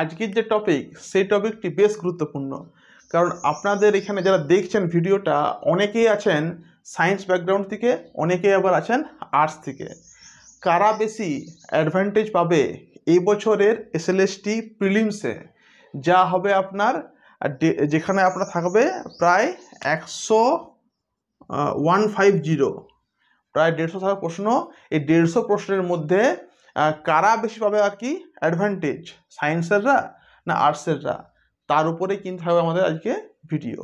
আজকের যে টপিক সেই টপিকটি বেশ গুরুত্বপূর্ণ কারণ আপনাদের এখানে যারা দেখছেন ভিডিওটা অনেকেই আছেন সায়েন্স ব্যাকগ্রাউন্ড থেকে অনেকেই আবার আছেন আর্টস থেকে কারা বেশি অ্যাডভান্টেজ পাবে এই বছরের এসএলএসটি প্রিলিমসে যা হবে আপনার যেখানে আপনার থাকবে প্রায় একশো ওয়ান ফাইভ জিরো প্রায় দেড়শো থাকা প্রশ্ন এই দেড়শো প্রশ্নের মধ্যে কারা বেশি পাবে আর কি অ্যাডভান্টেজ সায়েন্সেররা না আর্টসেররা তার উপরে কিন্তু থাকবে আমাদের আজকে ভিডিও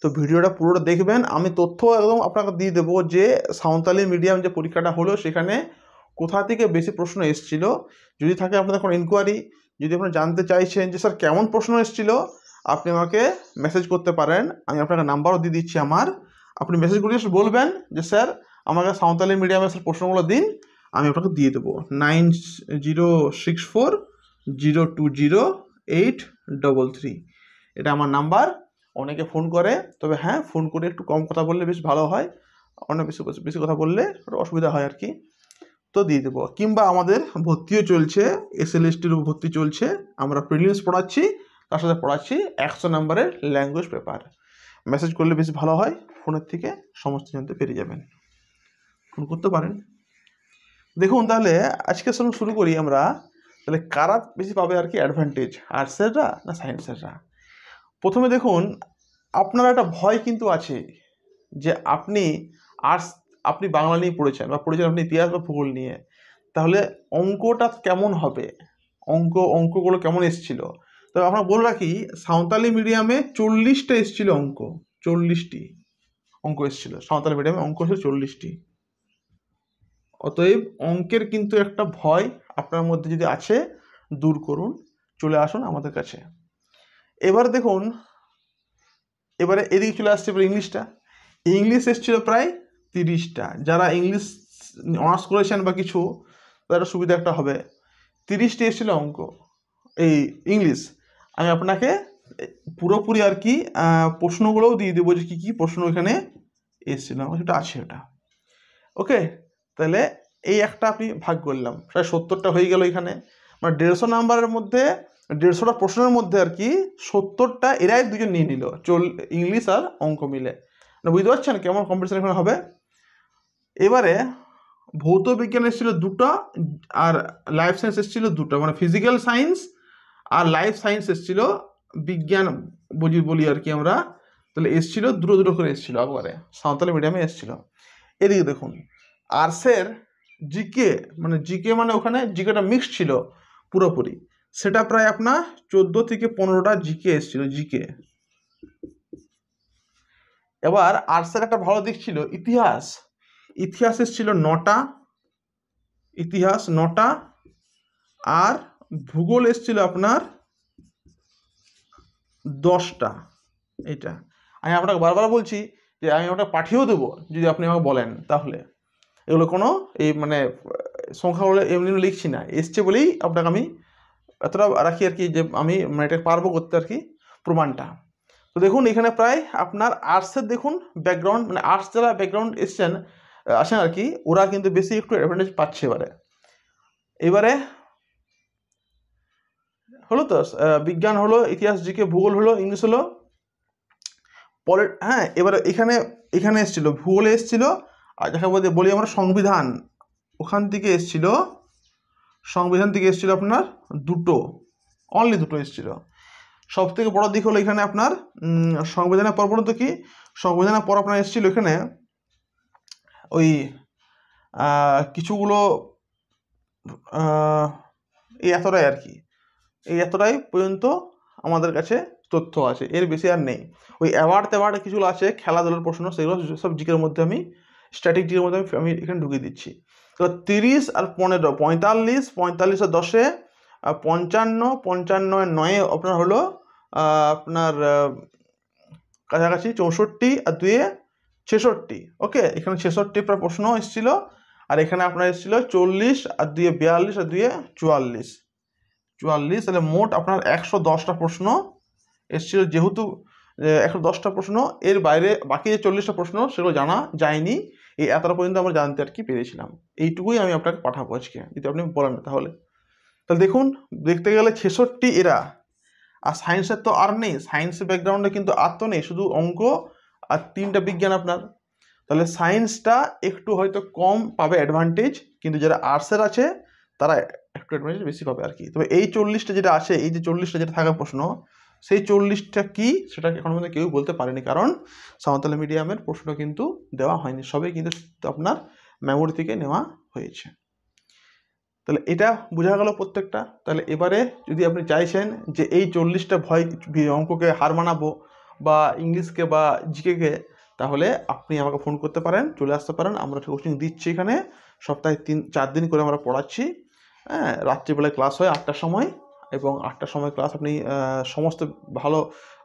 তো ভিডিওটা পুরোটা দেখবেন আমি তথ্য একদম আপনাকে দিয়ে দেবো যে সাঁওতালি মিডিয়াম যে পরীক্ষাটা হলো সেখানে কোথা থেকে বেশি প্রশ্ন এসেছিলো যদি থাকে আপনাদের কোনো ইনকোয়ারি যদি আপনারা জানতে চাইছেন যে স্যার কেমন প্রশ্ন এসেছিল আপনি আমাকে মেসেজ করতে পারেন আমি আপনাকে নাম্বারও দিয়ে দিচ্ছি আমার আপনি মেসেজ করে বলবেন যে স্যার আমাকে সাঁওতালি মিডিয়ামে স্যার প্রশ্নগুলো দিন আমি আপনাকে দিয়ে দেবো nine zero six four zero two zero eight double three এটা আমার নাম্বার অনেকে ফোন করে তবে হ্যাঁ ফোন করে একটু কম কথা বললে বেশ ভালো হয় অনেক বেশি বেশি কথা বললে অসুবিধা হয় আর কি তো দিয়ে দেবো কিংবা আমাদের ভর্তিও চলছে এস এল এসটির ভর্তি চলছে আমরা প্রিলিমস পড়াচ্ছি তার সাথে পড়াচ্ছি একশো নাম্বারের ল্যাঙ্গুয়েজ পেপার মেসেজ করলে বেশি ভালো হয় ফোনের থেকে সমস্ত জানতে পেরে যাবেন ফোন করতে পারেন দেখুন তাহলে আজকে শুরু শুরু করি আমরা তাহলে কারা বেশি পাবে আর কি অ্যাডভান্টেজ আর্টসেররা না সায়েন্সেররা প্রথমে দেখুন আপনার একটা ভয় কিন্তু আছে যে আপনি আর্টস আপনি বাংলা নিয়ে পড়েছেন বা পড়েছেন আপনি ইতিহাস বা ভূগোল নিয়ে তাহলে অঙ্কটা কেমন হবে অঙ্ক অঙ্কগুলো কেমন এসছিল তবে আমরা বলে রাখি সাঁওতালি মিডিয়ামে চল্লিশটা এসছিল অঙ্ক চল্লিশটি অঙ্ক এসেছিল সাঁওতালি মিডিয়ামে অঙ্ক এসেছিল চল্লিশটি অতএব অঙ্কের কিন্তু একটা ভয় আপনার মধ্যে যদি আছে দূর করুন চলে আসুন আমাদের কাছে এবার দেখুন এবারে এদিকে চলে আসছে এবার ইংলিশটা ইংলিশ এসেছিলো প্রায় তিরিশটা যারা ইংলিশ অনার্স করেছেন বা কিছু তারা সুবিধা একটা হবে তিরিশটি এসেছিল অঙ্ক এই ইংলিশ আমি আপনাকে পুরোপুরি আর কি প্রশ্নগুলোও দিয়ে দেবো যে কী কী প্রশ্ন এখানে এসেছিল আমার সেটা আছে ওটা ওকে তাহলে এই একটা আপনি ভাগ করলাম প্রায় সত্তরটা হয়ে গেল এখানে মানে দেড়শো নাম্বারের মধ্যে দেড়শোটা প্রশ্নের মধ্যে আর কি সত্তরটা এরাই দুজন নিয়ে নিল চল ইংলিশ আর অঙ্ক মিলে মানে বুঝতে পারছেন কেমন কম্পিটিশন এখানে হবে এবারে ভৌত বিজ্ঞান এসেছিল দুটো আর লাইফ সায়েন্স এসেছিল দুটো মানে ফিজিক্যাল সায়েন্স আর লাইফ সায়েন্স এসেছিল বিজ্ঞান বুঝি বলি আর কি আমরা তাহলে এসেছিল দুটো দুটো করে এসেছিল একবারে সাঁওতালি মিডিয়ামে এসেছিল এদিকে দেখুন আর্সের জিকে মানে জিকে মানে ওখানে জিকেটা মিক্স ছিল পুরোপুরি সেটা প্রায় আপনার চোদ্দো থেকে পনেরোটা জিকে এসছিল জিকে এবার আর্টসের একটা ভালো দিক ছিল ইতিহাস ইতিহাস এসছিল নটা ইতিহাস নটা আর ভূগোল এসছিল আপনার দশটা এটা আমি আপনাকে বারবার বলছি যে আমি ওটা পাঠিয়েও দেবো যদি আপনি আমাকে বলেন তাহলে এগুলো কোনো এই মানে সংখ্যাগুলো এমনি লিখছি না এসছে বলেই আপনাকে আমি এতটা রাখি আর কি যে আমি মানে এটা পারবো করতে আর কি প্রমাণটা তো দেখুন এখানে প্রায় আপনার আর্টসের দেখুন ব্যাকগ্রাউন্ড মানে আর্টস যারা ব্যাকগ্রাউন্ড এসছেন আসেন আর কি ওরা কিন্তু বেশি একটু অ্যাডভান্টেজ পাচ্ছে এবারে এবারে হলো তো বিজ্ঞান হলো ইতিহাস জিকে ভূগোল হলো ইংলিশ হলো পলিট হ্যাঁ এবারে এখানে এখানে এসেছিলো ভূগোলে এসেছিলো আর যাকে বলতে বলি আমরা সংবিধান ওখান থেকে এসছিল সংবিধান থেকে এসছিল আপনার দুটো অনলি দুটো এসছিল সব থেকে বড় দিক হলো এখানে আপনার সংবিধানের পর পর্যন্ত কি সংবিধানের পর আপনার এসছিল এখানে ওই কিছুগুলো এই এতটাই আর কি এই এতটাই পর্যন্ত আমাদের কাছে তথ্য আছে এর বেশি আর নেই ওই অ্যাওয়ার্ড তেওয়ার্ড কিছুগুলো আছে খেলাধুলার প্রশ্ন সেগুলো সব জিকের মধ্যে আমি স্ট্যাটিক মধ্যে মধ্যে আমি এখানে ঢুকিয়ে দিচ্ছি তো তিরিশ আর পনেরো পঁয়তাল্লিশ পঁয়তাল্লিশ আর দশে পঞ্চান্ন পঞ্চান্ন নয়ে আপনার হলো আপনার কাছাকাছি চৌষট্টি আর দুয়ে ছেষট্টি ওকে এখানে ছেষট্টি প্রায় প্রশ্ন এসেছিল আর এখানে আপনার এসেছিল চল্লিশ আর দুয়ে বিয়াল্লিশ আর দুয়ে চুয়াল্লিশ চুয়াল্লিশ তাহলে মোট আপনার একশো দশটা প্রশ্ন এসেছিল যেহেতু একশো দশটা প্রশ্ন এর বাইরে বাকি যে চল্লিশটা প্রশ্ন সেগুলো জানা যায়নি এই এতটা পর্যন্ত আমরা জানতে আর কি পেরেছিলাম এইটুকুই আমি আপনাকে পাঠাবো আজকে যদি আপনি বলেন তাহলে তাহলে দেখুন দেখতে গেলে ছেষট্টি এরা আর সায়েন্সের তো আর নেই সায়েন্সের ব্যাকগ্রাউন্ডে কিন্তু আর তো নেই শুধু অঙ্ক আর তিনটা বিজ্ঞান আপনার তাহলে সায়েন্সটা একটু হয়তো কম পাবে অ্যাডভান্টেজ কিন্তু যারা আর্টসের আছে তারা একটু অ্যাডভান্টেজ বেশি পাবে আর কি তবে এই চল্লিশটা যেটা আছে এই যে চল্লিশটা যেটা থাকা প্রশ্ন সেই চল্লিশটা কি সেটা এখন পর্যন্ত কেউ বলতে পারেনি কারণ সাঁওতালি মিডিয়ামের প্রশ্ন কিন্তু দেওয়া হয়নি সবে কিন্তু আপনার মেমোরি থেকে নেওয়া হয়েছে তাহলে এটা বোঝা গেল প্রত্যেকটা তাহলে এবারে যদি আপনি চাইছেন যে এই চল্লিশটা ভয় অঙ্ককে হার মানাবো বা ইংলিশকে বা জিকেকে তাহলে আপনি আমাকে ফোন করতে পারেন চলে আসতে পারেন আমরা কোচিং দিচ্ছি এখানে সপ্তাহে তিন চার দিন করে আমরা পড়াচ্ছি হ্যাঁ রাত্রিবেলায় ক্লাস হয় আটটার সময় এবং আটটার সময় ক্লাস আপনি সমস্ত ভালো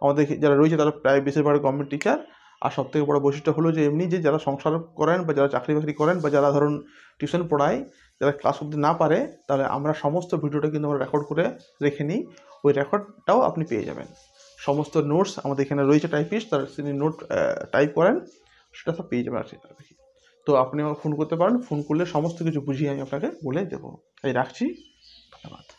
আমাদের যারা রয়েছে তারা প্রায় বেশিরভাগ গভর্নমেন্ট টিচার আর থেকে বড় বৈশিষ্ট্য হলো যে এমনি যে যারা সংসার করেন বা যারা চাকরি বাকরি করেন বা যারা ধরুন টিউশন পড়ায় যারা ক্লাস করতে না পারে তাহলে আমরা সমস্ত ভিডিওটা কিন্তু আমরা রেকর্ড করে রেখে নিই ওই রেকর্ডটাও আপনি পেয়ে যাবেন সমস্ত নোটস আমাদের এখানে রয়েছে টাইপিস্ট তার তিনি নোট টাইপ করেন সেটা সব পেয়ে যাবেন আর কি তো আপনি আমাকে ফোন করতে পারেন ফোন করলে সমস্ত কিছু বুঝিয়ে আমি আপনাকে বলে দেবো তাই রাখছি ধন্যবাদ